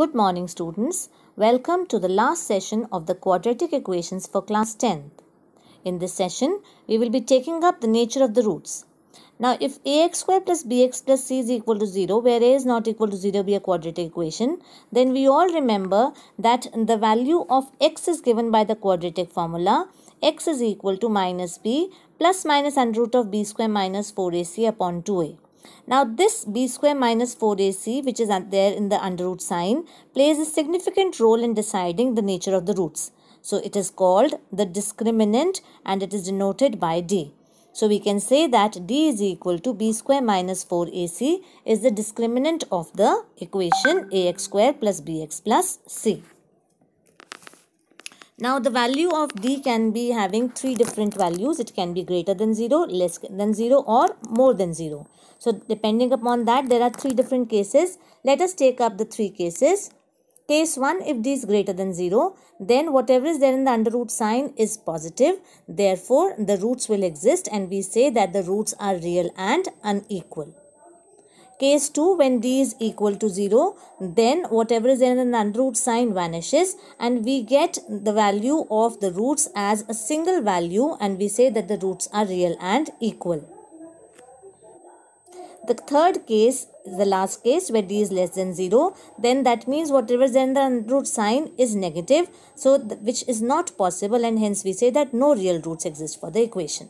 Good morning students. Welcome to the last session of the quadratic equations for class 10. In this session, we will be taking up the nature of the roots. Now if ax square plus bx plus c is equal to 0 where a is not equal to 0 be a quadratic equation then we all remember that the value of x is given by the quadratic formula x is equal to minus b plus minus under root of b square minus 4ac upon 2a. Now this b square minus 4ac which is there in the under root sign plays a significant role in deciding the nature of the roots. So it is called the discriminant and it is denoted by d. So we can say that d is equal to b square minus 4ac is the discriminant of the equation ax square plus bx plus c. Now the value of D can be having three different values. It can be greater than 0, less than 0 or more than 0. So depending upon that there are three different cases. Let us take up the three cases. Case 1 if D is greater than 0 then whatever is there in the under root sign is positive. Therefore the roots will exist and we say that the roots are real and unequal. Case 2 when d is equal to 0 then whatever is in an unroot sign vanishes and we get the value of the roots as a single value and we say that the roots are real and equal. The third case the last case where d is less than 0 then that means whatever is in the root sign is negative so which is not possible and hence we say that no real roots exist for the equation.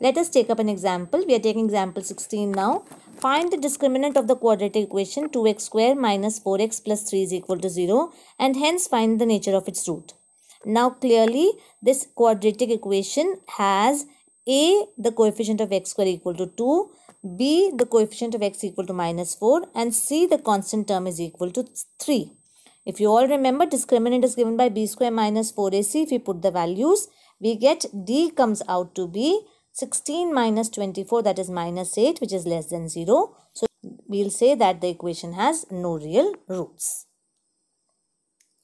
Let us take up an example. We are taking example 16 now. Find the discriminant of the quadratic equation 2x square minus 4x plus 3 is equal to 0 and hence find the nature of its root. Now clearly this quadratic equation has a the coefficient of x square equal to 2, b the coefficient of x equal to minus 4 and c the constant term is equal to 3. If you all remember discriminant is given by b square minus 4ac if we put the values we get d comes out to be 16 minus 24 that is minus 8 which is less than 0. So we'll say that the equation has no real roots.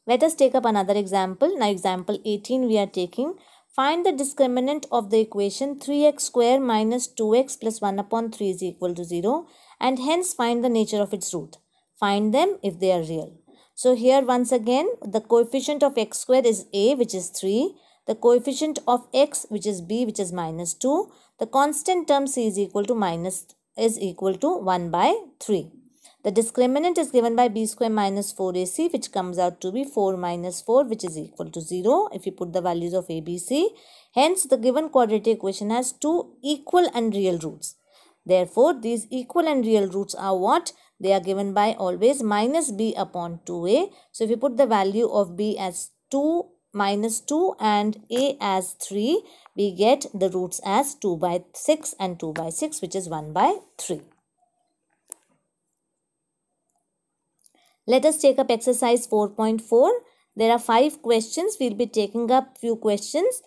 Let us take up another example. Now example 18 we are taking. Find the discriminant of the equation 3x square minus 2x plus 1 upon 3 is equal to 0 and hence find the nature of its root. Find them if they are real. So here once again the coefficient of x square is a which is 3 the coefficient of x which is b which is minus 2 the constant term c is equal to minus is equal to 1 by 3 the discriminant is given by b square minus 4ac which comes out to be 4 minus 4 which is equal to 0 if you put the values of a, b, c. Hence the given quadratic equation has two equal and real roots. Therefore these equal and real roots are what? They are given by always minus b upon 2a. So if you put the value of b as 2 minus 2 and a as 3 we get the roots as 2 by 6 and 2 by 6 which is 1 by 3. Let us take up exercise 4.4. There are 5 questions. We will be taking up few questions.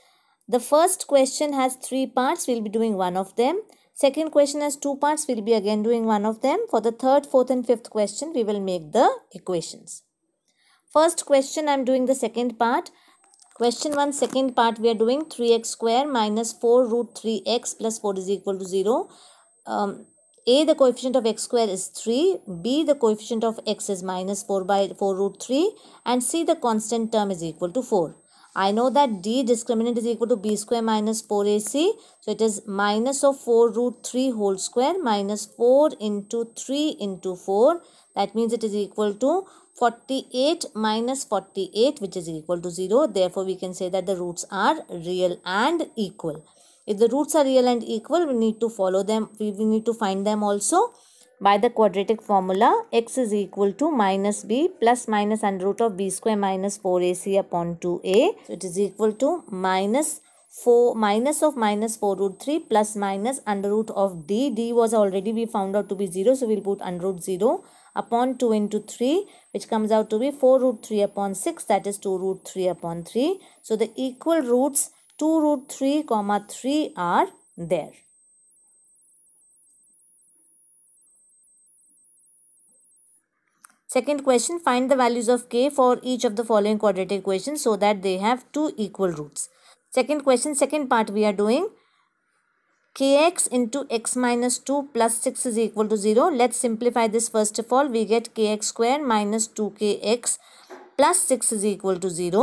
The first question has 3 parts. We will be doing one of them. Second question has 2 parts. We will be again doing one of them. For the third, fourth and fifth question, we will make the equations. First question, I am doing the second part. Question 1 second part we are doing 3x square minus 4 root 3x plus 4 is equal to 0. Um, a the coefficient of x square is 3. B the coefficient of x is minus 4 by 4 root 3. And C the constant term is equal to 4. I know that D discriminant is equal to B square minus 4AC. So it is minus of 4 root 3 whole square minus 4 into 3 into 4. That means it is equal to 48 minus 48 which is equal to 0. Therefore, we can say that the roots are real and equal. If the roots are real and equal, we need to follow them. We, we need to find them also by the quadratic formula. x is equal to minus b plus minus under root of b square minus 4ac upon 2a. So, it is equal to minus 4 minus of minus 4 root 3 plus minus under root of d. d was already we found out to be 0. So, we will put under root 0 upon 2 into 3 which comes out to be 4 root 3 upon 6 that is 2 root 3 upon 3. So the equal roots 2 root 3 comma 3 are there. Second question, find the values of k for each of the following quadratic equations so that they have two equal roots. Second question, second part we are doing kx into x minus 2 plus 6 is equal to 0. Let's simplify this first of all. We get kx square minus 2kx plus 6 is equal to 0.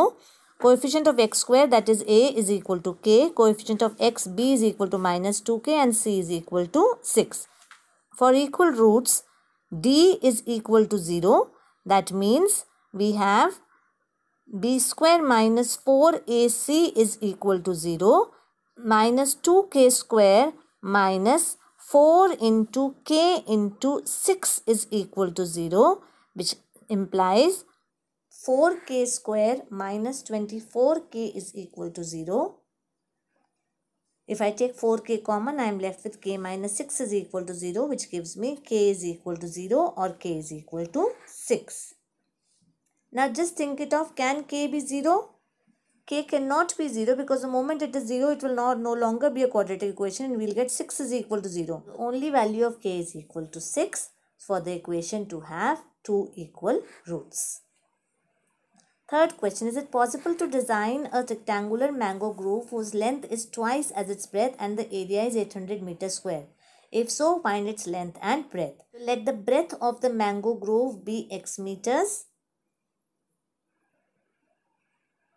Coefficient of x square that is a is equal to k. Coefficient of x b is equal to minus 2k and c is equal to 6. For equal roots, d is equal to 0. That means we have b square minus 4ac is equal to 0 minus 2k square minus 4 into k into 6 is equal to 0 which implies 4k square minus 24k is equal to 0. If I take 4k common, I am left with k minus 6 is equal to 0, which gives me k is equal to 0 or k is equal to 6. Now just think it of, can k be 0? k cannot be 0 because the moment it is 0 it will not no longer be a quadratic equation and we'll get 6 is equal to 0. only value of k is equal to 6 for the equation to have two equal roots. Third question, is it possible to design a rectangular mango grove whose length is twice as its breadth and the area is 800 meter square? If so, find its length and breadth. Let the breadth of the mango grove be x meters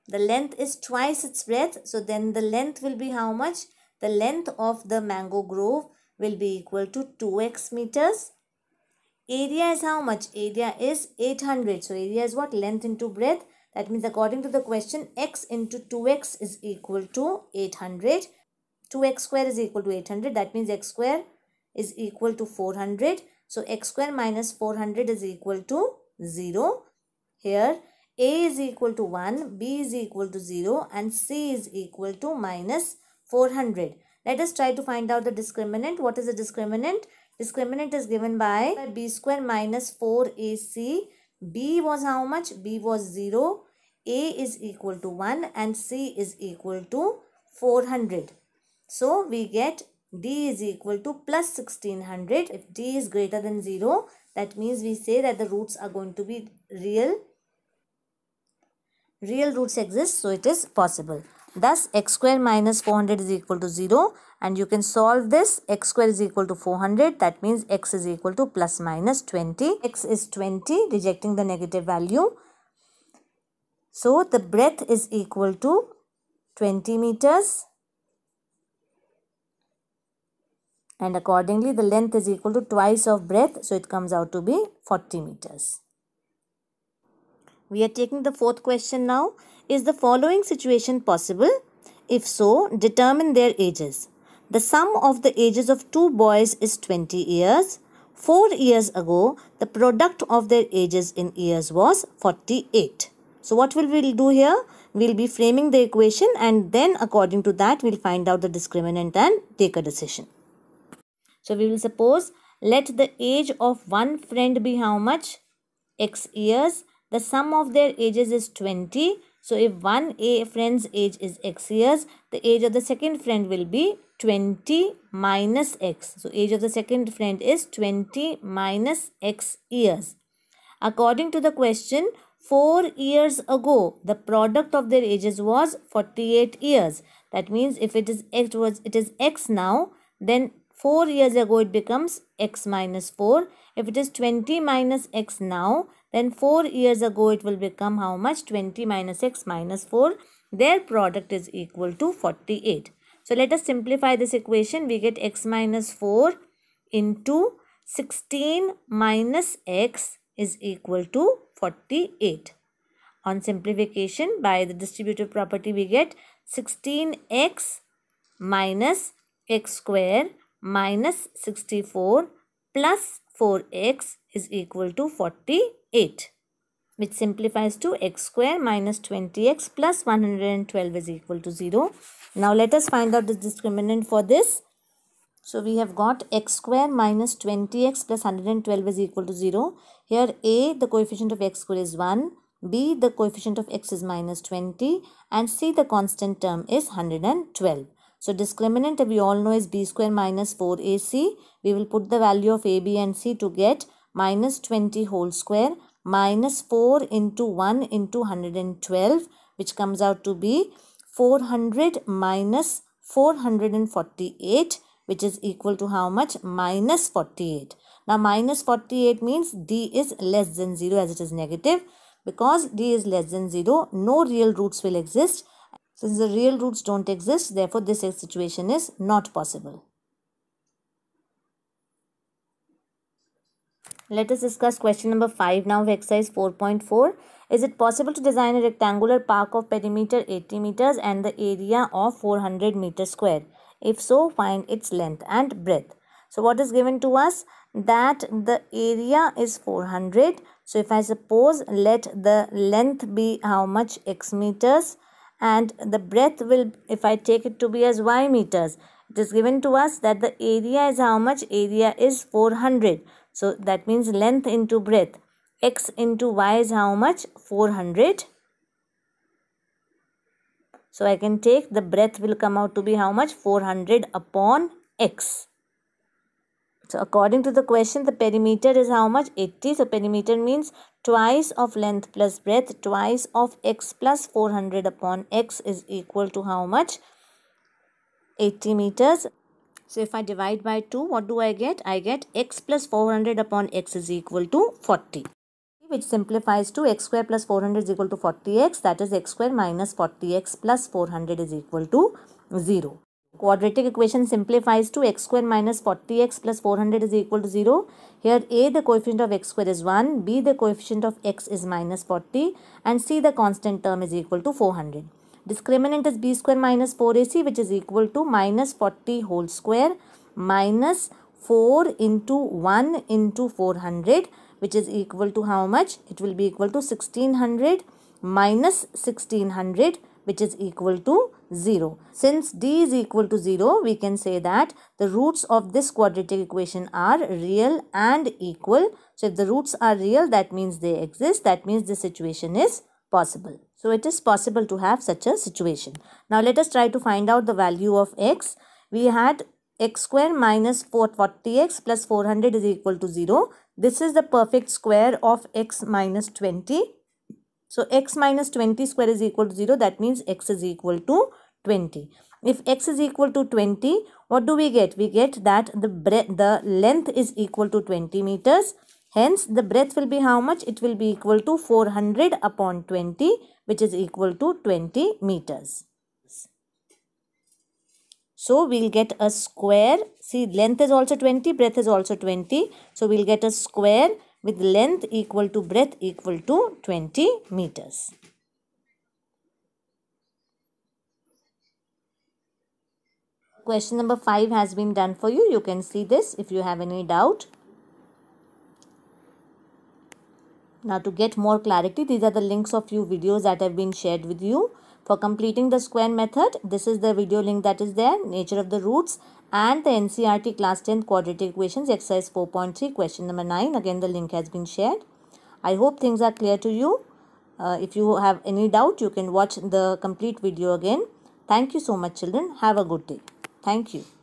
the length is twice its breadth so then the length will be how much the length of the mango grove will be equal to 2x meters area is how much area is 800 so area is what length into breadth that means according to the question x into 2x is equal to 800 2x square is equal to 800 that means x square is equal to 400 so x square minus 400 is equal to 0 here a is equal to 1, b is equal to 0 and c is equal to minus 400. Let us try to find out the discriminant. What is the discriminant? Discriminant is given by b square minus 4ac. b was how much? b was 0. a is equal to 1 and c is equal to 400. So, we get d is equal to plus 1600. If d is greater than 0, that means we say that the roots are going to be real real roots exist so it is possible thus x square minus 400 is equal to 0 and you can solve this x square is equal to 400 that means x is equal to plus minus 20 x is 20 rejecting the negative value so the breadth is equal to 20 meters and accordingly the length is equal to twice of breadth so it comes out to be 40 meters we are taking the fourth question now. Is the following situation possible? If so, determine their ages. The sum of the ages of two boys is 20 years. Four years ago, the product of their ages in years was 48. So what will we do here? We'll be framing the equation and then according to that, we'll find out the discriminant and take a decision. So we will suppose, let the age of one friend be how much? X years the sum of their ages is 20. So if one a friend's age is x years, the age of the second friend will be 20 minus x. So age of the second friend is 20 minus x years. According to the question, 4 years ago, the product of their ages was 48 years. That means if it is x was it is x now, then 4 years ago it becomes x minus 4. If it is 20 minus x now, then 4 years ago it will become how much? 20 minus x minus 4. Their product is equal to 48. So let us simplify this equation. We get x minus 4 into 16 minus x is equal to 48. On simplification by the distributive property we get 16x minus x square minus 64 plus 4x is equal to 48 which simplifies to x square minus 20x plus 112 is equal to 0. Now let us find out the discriminant for this. So we have got x square minus 20x plus 112 is equal to 0. Here a the coefficient of x square is 1, b the coefficient of x is minus 20 and c the constant term is 112. So discriminant we all know is b square minus 4ac. We will put the value of a, b and c to get minus 20 whole square minus 4 into 1 into 112 which comes out to be 400 minus 448 which is equal to how much minus 48 now minus 48 means d is less than 0 as it is negative because d is less than 0 no real roots will exist since the real roots don't exist therefore this situation is not possible Let us discuss question number 5 now of exercise 4.4. Is it possible to design a rectangular park of perimeter 80 meters and the area of 400 meter square? If so, find its length and breadth. So what is given to us? That the area is 400. So if I suppose let the length be how much x meters and the breadth will if I take it to be as y meters. It is given to us that the area is how much? Area is 400. So that means length into breadth. X into Y is how much? 400. So I can take the breadth will come out to be how much? 400 upon X. So according to the question, the perimeter is how much? 80. So perimeter means twice of length plus breadth twice of x plus 400 upon x is equal to how much? 80 meters. So if I divide by 2, what do I get? I get x plus 400 upon x is equal to 40 which simplifies to x square plus 400 is equal to 40x that is x square minus 40x plus 400 is equal to 0. Quadratic equation simplifies to x square minus 40x plus 400 is equal to 0. Here a the coefficient of x square is 1, b the coefficient of x is minus 40 and c the constant term is equal to 400. Discriminant is b square minus 4ac which is equal to minus 40 whole square minus 4 into 1 into 400 which is equal to how much? It will be equal to 1600 minus 1600 which is equal to 0. Since d is equal to 0, we can say that the roots of this quadratic equation are real and equal. So, if the roots are real, that means they exist. That means the situation is possible. So it is possible to have such a situation. Now let us try to find out the value of x. We had x square minus 440x plus 400 is equal to 0. This is the perfect square of x minus 20. So x minus 20 square is equal to 0. That means x is equal to 20. If x is equal to 20, what do we get? We get that the breadth, the length is equal to 20 meters. Hence, the breadth will be how much? It will be equal to 400 upon 20 which is equal to 20 meters. So we'll get a square. See length is also 20, breadth is also 20. So we'll get a square with length equal to breadth equal to 20 meters. Question number 5 has been done for you. You can see this if you have any doubt. Now to get more clarity, these are the links of few videos that have been shared with you. For completing the square method, this is the video link that is there, nature of the roots and the NCRT class 10 quadratic equations exercise 4.3 question number 9. Again the link has been shared. I hope things are clear to you. Uh, if you have any doubt, you can watch the complete video again. Thank you so much children. Have a good day. Thank you.